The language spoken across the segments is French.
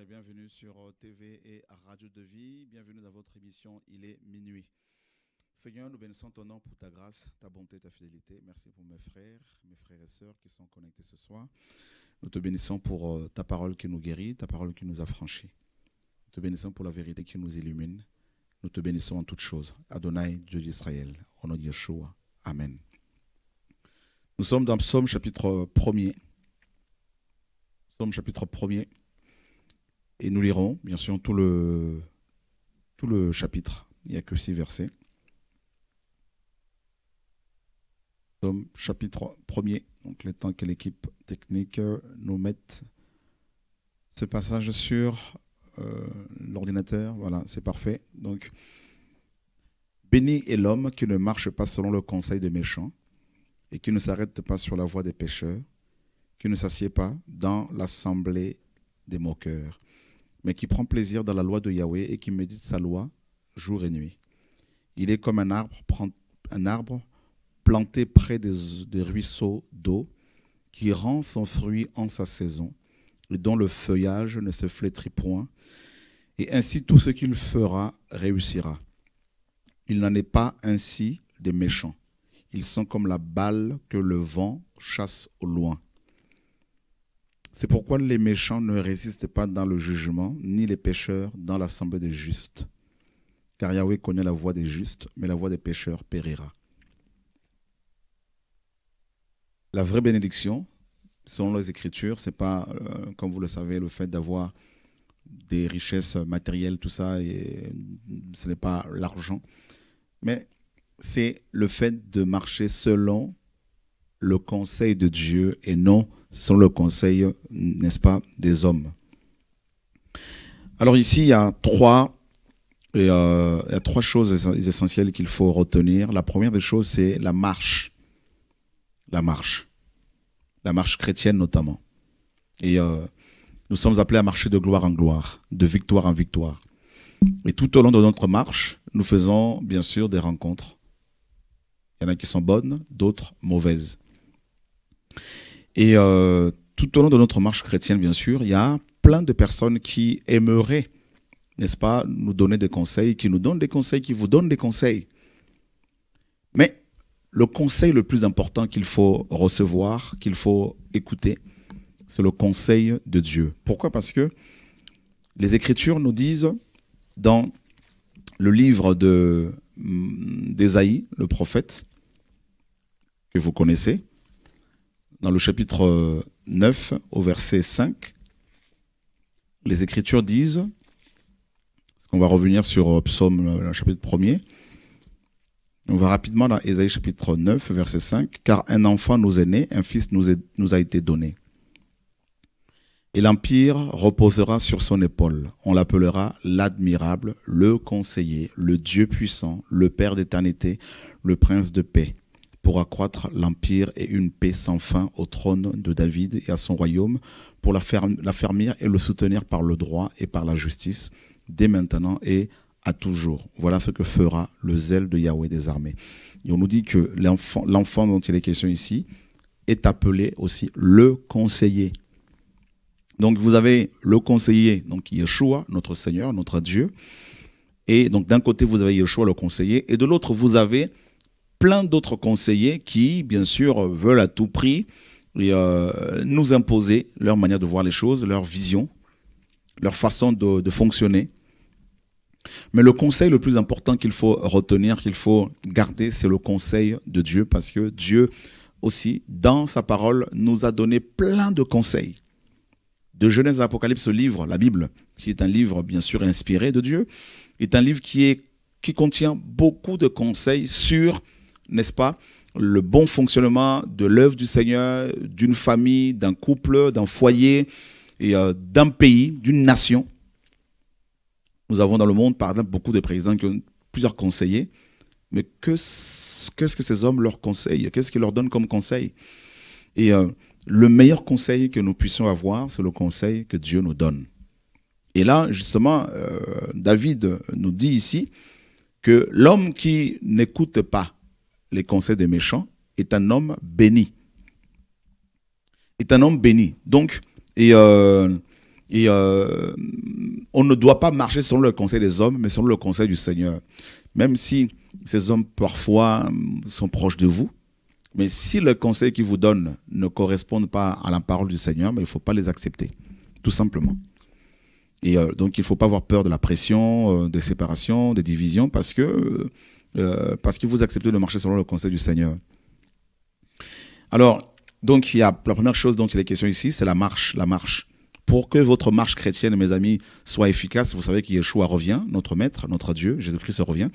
et bienvenue sur euh, TV et Radio de Vie. Bienvenue dans votre émission Il est minuit. Seigneur, nous bénissons ton nom pour ta grâce, ta bonté, ta fidélité. Merci pour mes frères, mes frères et sœurs qui sont connectés ce soir. Nous te bénissons pour euh, ta parole qui nous guérit, ta parole qui nous affranchit. Nous te bénissons pour la vérité qui nous illumine. Nous te bénissons en toutes choses. Adonai, Dieu d'Israël, au nom Yeshua. Amen. Nous sommes dans Psaume chapitre 1er. Psaume chapitre 1er. Et nous lirons, bien sûr, tout le, tout le chapitre. Il n'y a que six versets. Somme chapitre 1er. Donc, le temps que l'équipe technique nous mette ce passage sur euh, l'ordinateur. Voilà, c'est parfait. Donc, béni est l'homme qui ne marche pas selon le conseil des méchants et qui ne s'arrête pas sur la voie des pécheurs, qui ne s'assied pas dans l'assemblée des moqueurs mais qui prend plaisir dans la loi de Yahweh et qui médite sa loi jour et nuit. Il est comme un arbre, un arbre planté près des ruisseaux d'eau, qui rend son fruit en sa saison, et dont le feuillage ne se flétrit point, et ainsi tout ce qu'il fera réussira. Il n'en est pas ainsi des méchants. Ils sont comme la balle que le vent chasse au loin. C'est pourquoi les méchants ne résistent pas dans le jugement, ni les pécheurs dans l'assemblée des justes. Car Yahweh connaît la voie des justes, mais la voie des pécheurs périra. La vraie bénédiction, selon les Écritures, ce n'est pas, euh, comme vous le savez, le fait d'avoir des richesses matérielles, tout ça, et ce n'est pas l'argent. Mais c'est le fait de marcher selon le conseil de Dieu et non ce sont le conseil, n'est-ce pas, des hommes. Alors ici, il y a trois, euh, trois choses essentielles qu'il faut retenir. La première des choses, c'est la marche. La marche. La marche chrétienne notamment. Et euh, nous sommes appelés à marcher de gloire en gloire, de victoire en victoire. Et tout au long de notre marche, nous faisons bien sûr des rencontres. Il y en a qui sont bonnes, d'autres mauvaises. Et euh, tout au long de notre marche chrétienne, bien sûr, il y a plein de personnes qui aimeraient, n'est-ce pas, nous donner des conseils, qui nous donnent des conseils, qui vous donnent des conseils. Mais le conseil le plus important qu'il faut recevoir, qu'il faut écouter, c'est le conseil de Dieu. Pourquoi Parce que les Écritures nous disent dans le livre de mm, d'Ésaïe, le prophète, que vous connaissez, dans le chapitre 9, euh, au verset 5, les Écritures disent, parce qu'on va revenir sur euh, Psaume, euh, le chapitre 1 on va rapidement dans Ésaïe chapitre 9, verset 5, car un enfant nous est né, un fils nous a été donné. Et l'empire reposera sur son épaule. On l'appellera l'admirable, le conseiller, le Dieu puissant, le Père d'éternité, le Prince de paix pour accroître l'empire et une paix sans fin au trône de David et à son royaume, pour l'affermir et le soutenir par le droit et par la justice, dès maintenant et à toujours. Voilà ce que fera le zèle de Yahweh des armées. Et on nous dit que l'enfant dont il est question ici est appelé aussi le conseiller. Donc vous avez le conseiller, donc Yeshua, notre Seigneur, notre Dieu. Et donc d'un côté, vous avez Yeshua, le conseiller, et de l'autre, vous avez plein d'autres conseillers qui, bien sûr, veulent à tout prix euh, nous imposer leur manière de voir les choses, leur vision, leur façon de, de fonctionner. Mais le conseil le plus important qu'il faut retenir, qu'il faut garder, c'est le conseil de Dieu, parce que Dieu aussi, dans sa parole, nous a donné plein de conseils. De Genèse à Apocalypse, ce livre, la Bible, qui est un livre bien sûr inspiré de Dieu, est un livre qui, est, qui contient beaucoup de conseils sur n'est-ce pas, le bon fonctionnement de l'œuvre du Seigneur, d'une famille, d'un couple, d'un foyer et euh, d'un pays, d'une nation. Nous avons dans le monde, par exemple, beaucoup de présidents qui ont plusieurs conseillers, mais qu'est-ce que ces hommes leur conseillent Qu'est-ce qu'ils leur donnent comme conseil Et euh, le meilleur conseil que nous puissions avoir, c'est le conseil que Dieu nous donne. Et là, justement, euh, David nous dit ici que l'homme qui n'écoute pas les conseils des méchants, est un homme béni. Est un homme béni. Donc, et, euh, euh, on ne doit pas marcher sur le conseil des hommes, mais sur le conseil du Seigneur. Même si ces hommes parfois sont proches de vous, mais si le conseil qu'ils vous donnent ne correspond pas à la parole du Seigneur, mais il ne faut pas les accepter, tout simplement. Et euh, donc, il ne faut pas avoir peur de la pression, de des séparations, des divisions, parce que euh, parce que vous acceptez de marcher selon le conseil du Seigneur. Alors, donc, il y a la première chose dont il est question ici, c'est la marche, la marche. Pour que votre marche chrétienne, mes amis, soit efficace, vous savez qu'Yeshua revient, notre Maître, notre Dieu, Jésus-Christ revient.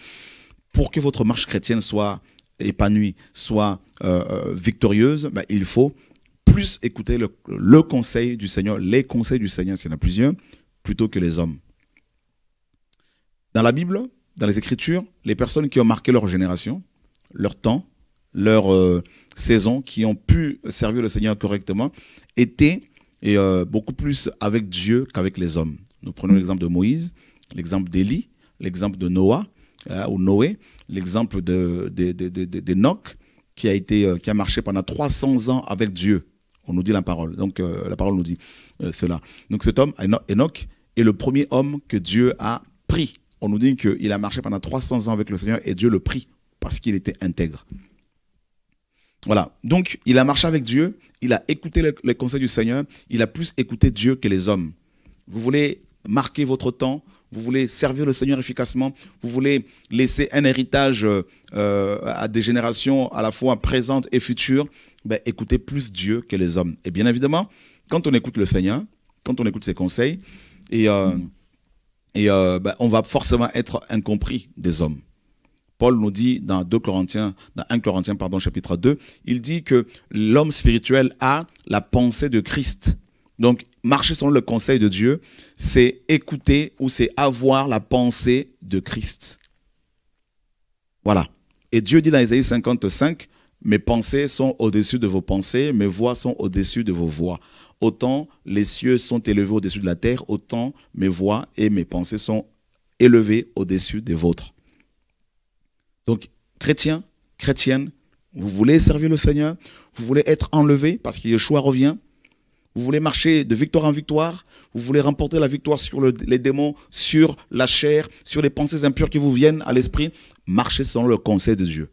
Pour que votre marche chrétienne soit épanouie, soit euh, euh, victorieuse, ben, il faut plus écouter le, conseil du Seigneur, les conseils du Seigneur, s'il y en a plusieurs, plutôt que les hommes. Dans la Bible, dans les Écritures, les personnes qui ont marqué leur génération, leur temps, leur euh, saison, qui ont pu servir le Seigneur correctement, étaient et, euh, beaucoup plus avec Dieu qu'avec les hommes. Nous prenons l'exemple de Moïse, l'exemple d'Élie, l'exemple de Noah euh, ou Noé, l'exemple d'Enoch, de, qui a, été, qui a marché pendant 300 ans avec Dieu. On nous dit la parole. Donc, la parole nous dit cela. Donc, cet homme, Enoch, est le premier homme que Dieu a pris on nous dit qu'il a marché pendant 300 ans avec le Seigneur et Dieu le prit parce qu'il était intègre. Voilà. Donc, il a marché avec Dieu, il a écouté les conseils du Seigneur, il a plus écouté Dieu que les hommes. Vous voulez marquer votre temps, vous voulez servir le Seigneur efficacement, vous voulez laisser un héritage euh, euh, à des générations à la fois présentes et futures, ben, écoutez plus Dieu que les hommes. Et bien évidemment, quand on écoute le Seigneur, quand on écoute ses conseils, et euh, et euh, ben, on va forcément être incompris des hommes. Paul nous dit dans 2 Corinthiens, dans 1 Corinthiens, pardon, chapitre 2, il dit que l'homme spirituel a la pensée de Christ. Donc, marcher selon le conseil de Dieu, c'est écouter ou c'est avoir la pensée de Christ. Voilà. Et Dieu dit dans Isaïe 55, mes pensées sont au-dessus de vos pensées, mes voix sont au-dessus de vos voix. Autant les cieux sont élevés au-dessus de la terre, autant mes voix et mes pensées sont élevées au-dessus des vôtres. Donc, chrétiens, chrétiennes, vous voulez servir le Seigneur, vous voulez être enlevé parce que Yeshua revient, vous voulez marcher de victoire en victoire, vous voulez remporter la victoire sur les démons, sur la chair, sur les pensées impures qui vous viennent à l'esprit, marchez selon le conseil de Dieu.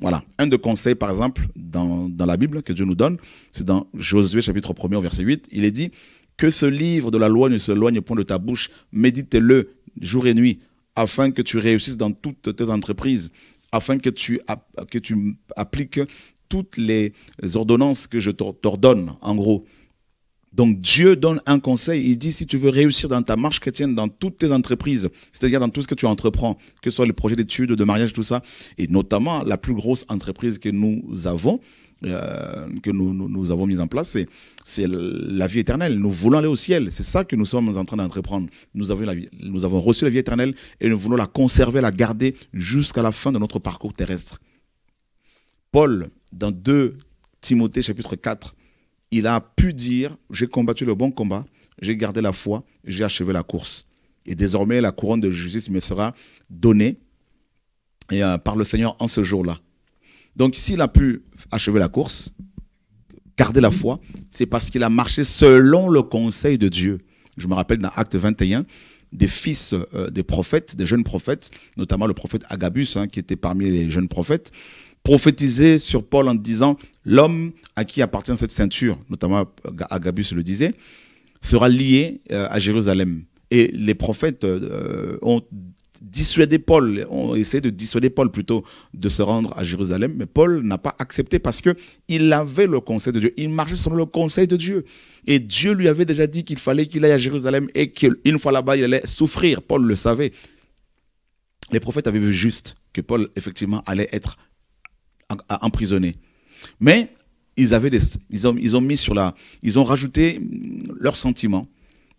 Voilà. Un de conseils, par exemple, dans, la Bible que Dieu nous donne, c'est dans Josué chapitre 1 verset 8, il est dit que ce livre de la loi ne se loigne point de ta bouche, médite-le jour et nuit, afin que tu réussisses dans toutes tes entreprises, afin que tu, que tu appliques toutes les ordonnances que je t'ordonne, en gros. Donc Dieu donne un conseil. Il dit, si tu veux réussir dans ta marche chrétienne, dans toutes tes entreprises, c'est-à-dire dans tout ce que tu entreprends, que ce soit les projets d'études, de mariage, tout ça, et notamment la plus grosse entreprise que nous avons, euh, que nous, avons mise en place, c'est la vie éternelle. Nous voulons aller au ciel. C'est ça que nous sommes en train d'entreprendre. Nous, avons nous avons reçu la vie éternelle et nous voulons la conserver, la garder jusqu'à la fin de notre parcours terrestre. Paul, dans 2 Timothée chapitre 4, il a pu dire, j'ai combattu le bon combat, j'ai gardé la foi, j'ai achevé la course. Et désormais, la couronne de justice me sera donnée euh, par le Seigneur en ce jour-là. Donc s'il a pu achever la course, garder la foi, c'est parce qu'il a marché selon le conseil de Dieu. Je me rappelle dans Acte 21, des fils euh, des prophètes, des jeunes prophètes, notamment le prophète Agabus, hein, qui était parmi les jeunes prophètes, prophétisé sur Paul en disant l'homme à qui appartient cette ceinture, notamment Agabus le disait, sera lié euh, à Jérusalem. Et les prophètes euh, euh, ont dissuadé Paul, ont essayé de dissuader Paul plutôt de se rendre à Jérusalem, mais Paul n'a pas accepté parce que il avait le conseil de Dieu, il marchait selon le conseil de Dieu. Et Dieu lui avait déjà dit qu'il fallait qu'il aille à Jérusalem et qu'une fois là-bas, il allait souffrir. Paul le savait. Les prophètes avaient vu juste que Paul, effectivement, allait être emprisonné, Mais ils, avaient des, ils, ont, ils ont mis sur la, ils ont rajouté mm, leurs sentiments.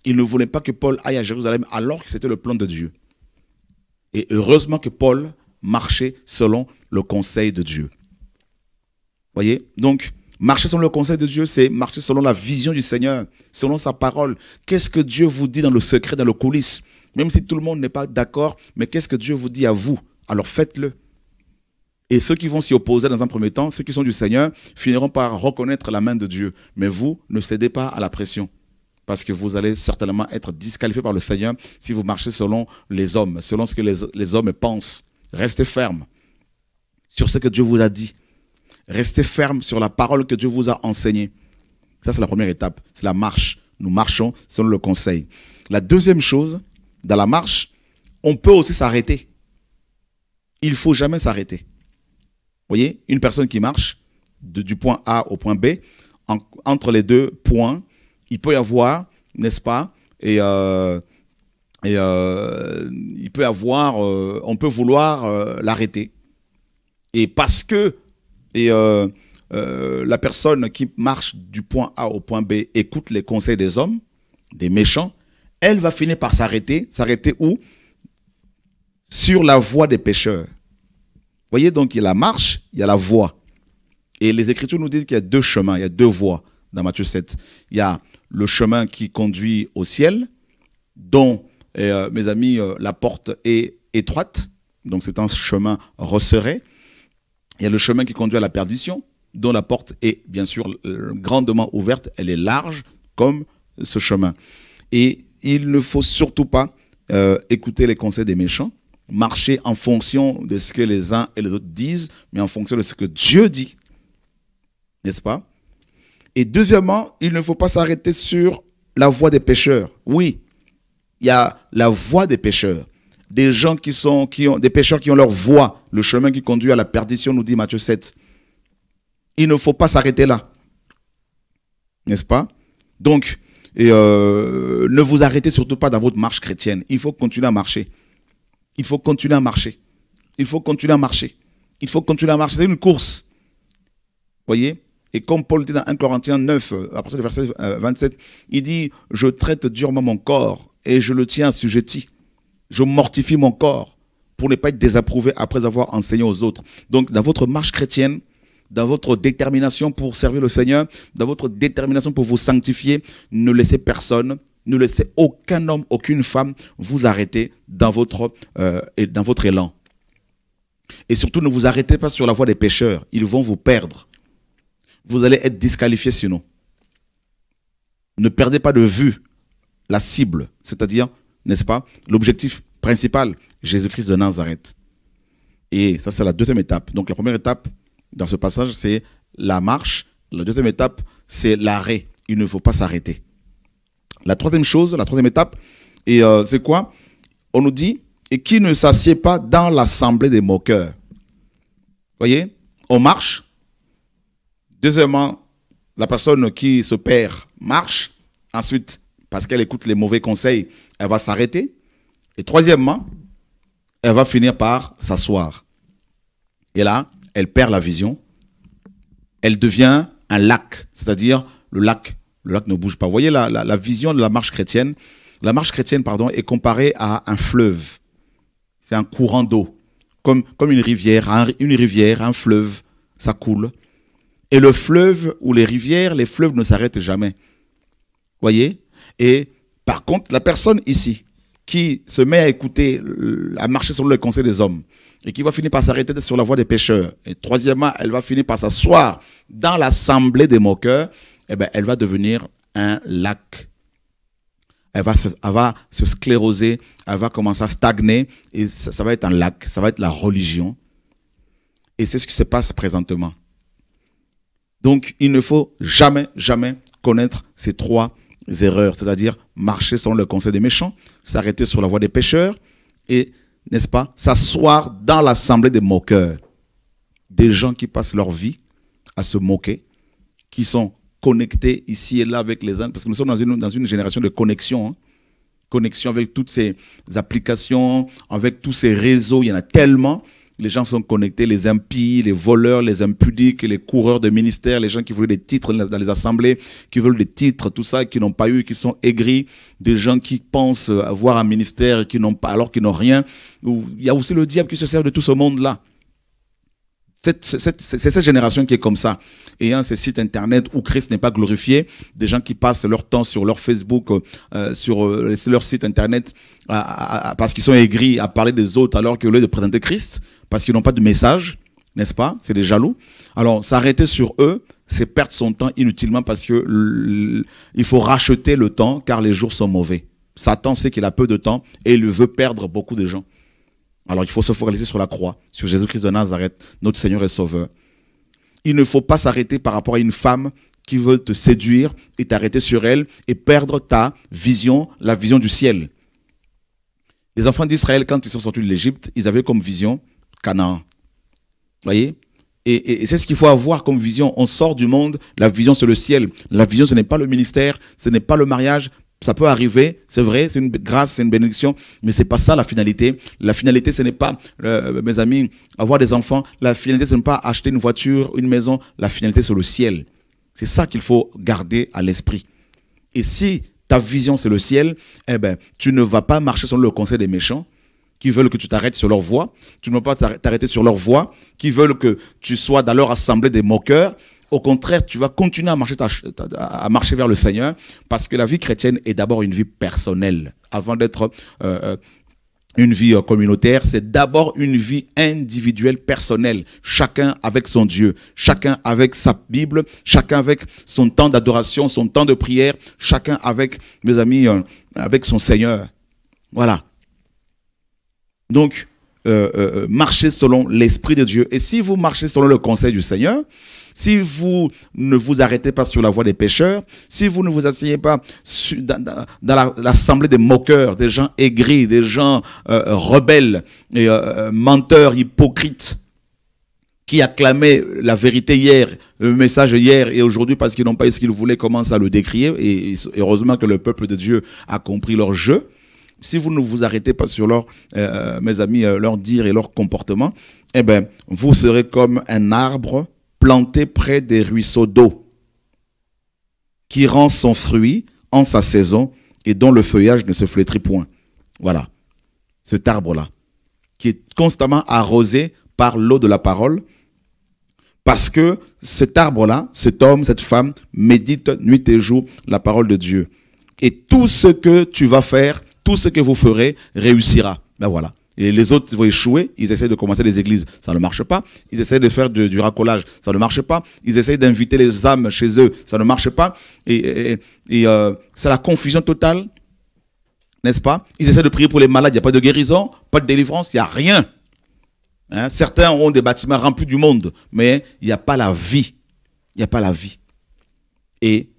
Ils ne voulaient pas que Paul aille à Jérusalem alors que c'était le plan de Dieu. Et heureusement que Paul marchait selon le conseil de Dieu. Voyez Donc, marcher selon le conseil de Dieu, c'est marcher selon la vision du Seigneur, selon sa parole. Qu'est-ce que Dieu vous dit dans le secret, dans le coulisses Même si tout le monde n'est pas d'accord, mais qu'est-ce que Dieu vous dit à vous Alors faites-le. Et ceux qui vont s'y opposer dans un premier temps, ceux qui sont du Seigneur, finiront par reconnaître la main de Dieu. Mais vous, ne cédez pas à la pression. Parce que vous allez certainement être disqualifié par le Seigneur si vous marchez selon les hommes, selon ce que les, hommes pensent. Restez ferme sur ce que Dieu vous a dit. Restez ferme sur la parole que Dieu vous a enseignée. Ça, c'est la première étape. C'est la marche. Nous marchons selon le conseil. La deuxième chose, dans la marche, on peut aussi s'arrêter. Il ne faut jamais s'arrêter voyez, une personne qui marche de, du point A au point B, entre les deux points, il peut y avoir, n'est-ce pas, et, euh, euh, il peut avoir, euh, on peut vouloir l'arrêter. Et parce que la personne qui marche du point A au point B écoute les conseils des hommes, des méchants, elle va finir par s'arrêter. S'arrêter où Sur la voie des pêcheurs voyez, donc il y a la marche, il y a la voie. Et les Écritures nous disent qu'il y a deux chemins, il y a deux voies dans Matthieu 7. Il y a le chemin qui conduit au ciel, dont, euh, mes amis, euh, la porte est étroite, donc c'est un chemin resserré. Il y a le chemin qui conduit à la perdition, dont la porte est bien sûr euh, grandement ouverte, elle est large comme ce chemin. Et il ne faut surtout pas écouter les conseils des méchants, marcher en fonction de ce que les uns et les autres disent, mais en fonction de ce que Dieu dit. N'est-ce pas Et deuxièmement, il ne faut pas s'arrêter sur la voie des pécheurs. Oui, il y a la voie des pécheurs. Des gens qui sont, qui ont, des pécheurs qui ont leur voie, le chemin qui conduit à la perdition, nous dit Matthieu 7. Il ne faut pas s'arrêter là. N'est-ce pas Donc, euh, ne vous arrêtez surtout pas dans votre marche chrétienne. Il faut continuer à marcher il faut continuer à marcher. Il faut continuer à marcher. Il faut continuer à marcher. C'est une course. Voyez Et comme Paul dit dans 1 Corinthiens 9, à partir du verset 27, euh, il dit Je traite durement mon corps et je le tiens assujetti. Je mortifie mon corps pour ne pas être désapprouvé après avoir enseigné aux autres. Donc, dans votre marche chrétienne, dans votre détermination pour servir le Seigneur, dans votre détermination pour vous sanctifier, ne laissez personne ne laissez aucun homme, aucune femme vous arrêter dans votre, euh, et dans votre élan. Et surtout, ne vous arrêtez pas sur la voie des pécheurs. Ils vont vous perdre. Vous allez être disqualifié sinon. Ne perdez pas de vue la cible, c'est-à-dire, n'est-ce pas, l'objectif principal, Jésus-Christ de Nazareth. Et ça, c'est la deuxième étape. Donc la première étape dans ce passage, c'est la marche. La deuxième étape, c'est l'arrêt. Il ne faut pas s'arrêter. La troisième chose, la troisième étape, et euh, c'est quoi On nous dit, et qui ne s'assied pas dans l'assemblée des moqueurs. Voyez On marche. Deuxièmement, la personne qui se perd marche. Ensuite, parce qu'elle écoute les mauvais conseils, elle va s'arrêter. Et troisièmement, elle va finir par s'asseoir. Et là, elle perd la vision. Elle devient un lac, c'est-à-dire le lac le lac ne bouge pas. Vous voyez la, vision de la marche chrétienne, la marche chrétienne pardon, est comparée à un fleuve. C'est un courant d'eau, comme, comme une rivière, un, une rivière, un fleuve, ça coule. Et le fleuve ou les rivières, les fleuves ne s'arrêtent jamais. Vous Voyez Et par contre, la personne ici qui se met à écouter, à marcher sur le conseil des hommes, et qui va finir par s'arrêter sur la voie des pécheurs, et troisièmement, elle va finir par s'asseoir dans l'assemblée des moqueurs, eh ben, elle va devenir un lac. Elle va, se, se scléroser, elle va commencer à stagner et ça, va être un lac, ça va être la religion. Et c'est ce qui se passe présentement. Donc, il ne faut jamais, jamais connaître ces trois erreurs, c'est-à-dire marcher sur le conseil des méchants, s'arrêter sur la voie des pécheurs et, n'est-ce pas, s'asseoir dans l'assemblée des moqueurs. Des gens qui passent leur vie à se moquer, qui sont connectés ici et là avec les uns, parce que nous sommes dans une, dans une génération de connexion. Hein. Connexion avec toutes ces applications, avec tous ces réseaux, il y en a tellement. Les gens sont connectés, les impies, les voleurs, les impudiques, les coureurs de ministères, les gens qui voulaient des titres dans les assemblées, qui veulent des titres, tout ça, qui n'ont pas eu, qui sont aigris, des gens qui pensent avoir un ministère qui n'ont pas, alors qu'ils n'ont rien. Il y a aussi le diable qui se sert de tout ce monde-là. C'est cette, génération qui est comme ça. Ayant ces sites internet où Christ n'est pas glorifié, des gens qui passent leur temps sur leur Facebook, euh, sur euh, leur site internet, parce qu'ils sont aigris à parler des autres alors que lieu de présenter Christ, parce qu'ils n'ont pas de message, n'est-ce pas C'est des jaloux. Alors s'arrêter sur eux, c'est perdre son temps inutilement parce que il faut racheter le temps car les jours sont mauvais. Satan sait qu'il a peu de temps et il veut perdre beaucoup de gens. Alors il faut se focaliser sur la croix, sur Jésus-Christ de Nazareth, notre Seigneur et Sauveur. Il ne faut pas s'arrêter par rapport à une femme qui veut te séduire et t'arrêter sur elle et perdre ta vision, la vision du ciel. Les enfants d'Israël, quand ils sont sortis de l'Égypte, ils avaient comme vision Canaan. Voyez Et, et c'est ce qu'il faut avoir comme vision. On sort du monde, la vision c'est le ciel. La vision ce n'est pas le ministère, ce n'est pas le mariage, ça peut arriver, c'est vrai, c'est une grâce, c'est une bénédiction, mais c'est pas ça la finalité. La finalité, ce n'est pas, euh, mes amis, avoir des enfants. La finalité, ce n'est pas acheter une voiture, une maison. La finalité, c'est le ciel. C'est ça qu'il faut garder à l'esprit. Et si ta vision, c'est le ciel, eh ben, tu ne vas pas marcher selon le conseil des méchants qui veulent que tu t'arrêtes sur leur voie. Tu ne vas pas t'arrêter sur leur voie, qui veulent que tu sois dans leur assemblée des moqueurs au contraire, tu vas continuer à marcher, à marcher vers le Seigneur parce que la vie chrétienne est d'abord une vie personnelle. Avant d'être euh, euh, une vie euh, communautaire, c'est d'abord une vie individuelle, personnelle, chacun avec son Dieu, chacun avec sa Bible, chacun avec son temps d'adoration, son temps de prière, chacun avec, mes amis, avec son Seigneur. Voilà. Donc, marchez selon l'Esprit de Dieu. Et si vous marchez selon le conseil du Seigneur, si vous ne vous arrêtez pas sur la voie des pécheurs, si vous ne vous asseyez pas dans, l'assemblée des moqueurs, des gens aigris, des gens euh, rebelles, et, euh, menteurs, hypocrites, qui acclamaient la vérité hier, le message hier et aujourd'hui parce qu'ils n'ont pas eu ce qu'ils voulaient, commencent à le décrier. Et, heureusement que le peuple de Dieu a compris leur jeu si vous ne vous arrêtez pas sur leur, euh, mes amis, leur dire et leur comportement, eh ben, vous serez comme un arbre planté près des ruisseaux d'eau, qui rend son fruit en sa saison et dont le feuillage ne se flétrit point. Voilà, cet arbre-là, qui est constamment arrosé par l'eau de la parole, parce que cet arbre-là, cet homme, cette femme, médite nuit et jour la parole de Dieu. Et tout ce que tu vas faire, tout ce que vous ferez réussira. Ben voilà. Et les autres vont échouer, ils essaient de commencer des églises, ça ne marche pas. Ils essaient de faire du, racolage, ça ne marche pas. Ils essaient d'inviter les âmes chez eux, ça ne marche pas. Et, euh, c'est la confusion totale, n'est-ce pas Ils essaient de prier pour les malades, il n'y a pas de guérison, pas de délivrance, il n'y a rien. Hein? Certains ont des bâtiments remplis du monde, mais il n'y a pas la vie. Il n'y a pas la vie. Et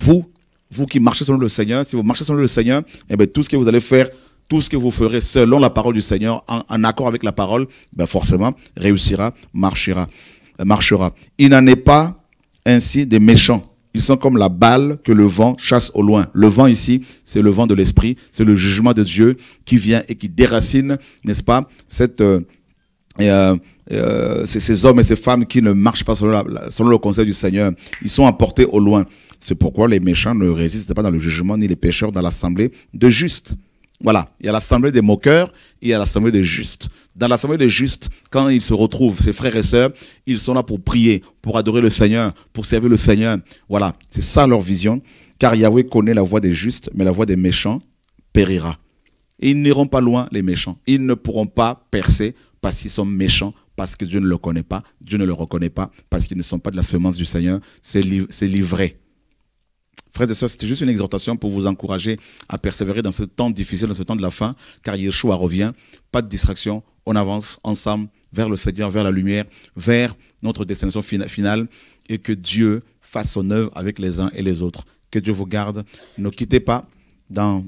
vous, vous qui marchez selon le Seigneur, si vous marchez selon le Seigneur, eh ben, tout ce que vous allez faire tout ce que vous ferez selon la parole du Seigneur, en, accord avec la parole, ben forcément, réussira, marchera, euh, marchera. Il n'en est pas ainsi des méchants. Ils sont comme la balle que le vent chasse au loin. Le vent ici, c'est le vent de l'esprit, c'est le jugement de Dieu qui vient et qui déracine, n'est-ce pas, euh, euh, ces hommes et ces femmes qui ne marchent pas selon, selon le conseil du Seigneur. Ils sont emportés au loin. C'est pourquoi les méchants ne résistent pas dans le jugement, ni les pécheurs dans l'assemblée de justes. Voilà, il y a l'assemblée des moqueurs et il y a l'assemblée des justes. Dans l'assemblée des justes, quand ils se retrouvent, ces frères et sœurs, ils sont là pour prier, pour adorer le Seigneur, pour servir le Seigneur. Voilà, c'est ça leur vision. Car Yahweh connaît la voie des justes, mais la voie des méchants périra. Et ils n'iront pas loin, les méchants. Ils ne pourront pas percer parce qu'ils sont méchants, parce que Dieu ne le connaît pas, Dieu ne le reconnaît pas, parce qu'ils ne sont pas de la semence du Seigneur. C'est livré Frères et sœurs, c'était juste une exhortation pour vous encourager à persévérer dans ce temps difficile, dans ce temps de la fin, car Yeshua revient. Pas de distraction, on avance ensemble vers le Seigneur, vers la lumière, vers notre destination finale, et que Dieu fasse son œuvre avec les uns et les autres. Que Dieu vous garde. Ne quittez pas. Dans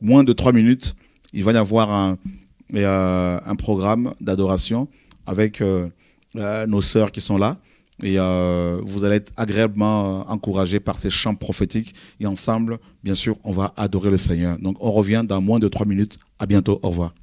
moins de trois minutes, il va y avoir un, euh, un programme d'adoration avec euh, euh, nos sœurs qui sont là. Et euh, vous allez être agréablement euh, encouragés par ces chants prophétiques. Et ensemble, bien sûr, on va adorer le Seigneur. Donc on revient dans moins de trois minutes. À bientôt. Au revoir.